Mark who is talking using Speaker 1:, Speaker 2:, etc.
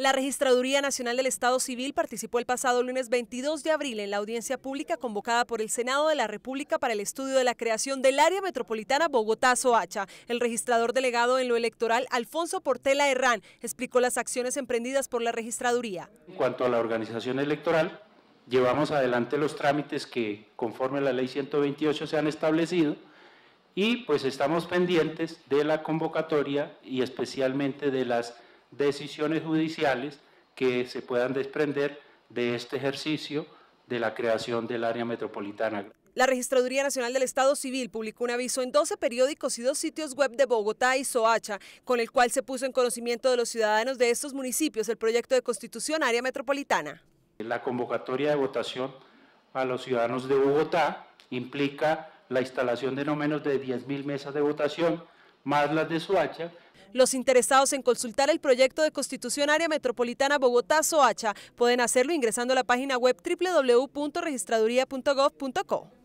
Speaker 1: La Registraduría Nacional del Estado Civil participó el pasado lunes 22 de abril en la audiencia pública convocada por el Senado de la República para el estudio de la creación del área metropolitana Bogotá-Soacha. El registrador delegado en lo electoral, Alfonso Portela Herrán, explicó las acciones emprendidas por la Registraduría.
Speaker 2: En cuanto a la organización electoral, llevamos adelante los trámites que conforme a la ley 128 se han establecido y pues estamos pendientes de la convocatoria y especialmente de las decisiones judiciales que se puedan desprender de este ejercicio de la creación del área metropolitana.
Speaker 1: La Registraduría Nacional del Estado Civil publicó un aviso en 12 periódicos y dos sitios web de Bogotá y Soacha, con el cual se puso en conocimiento de los ciudadanos de estos municipios el proyecto de constitución área metropolitana.
Speaker 2: La convocatoria de votación a los ciudadanos de Bogotá implica la instalación de no menos de 10.000 mesas de votación, más las de Soacha,
Speaker 1: los interesados en consultar el proyecto de Constitución Área Metropolitana Bogotá-Soacha pueden hacerlo ingresando a la página web www.registraduría.gov.co.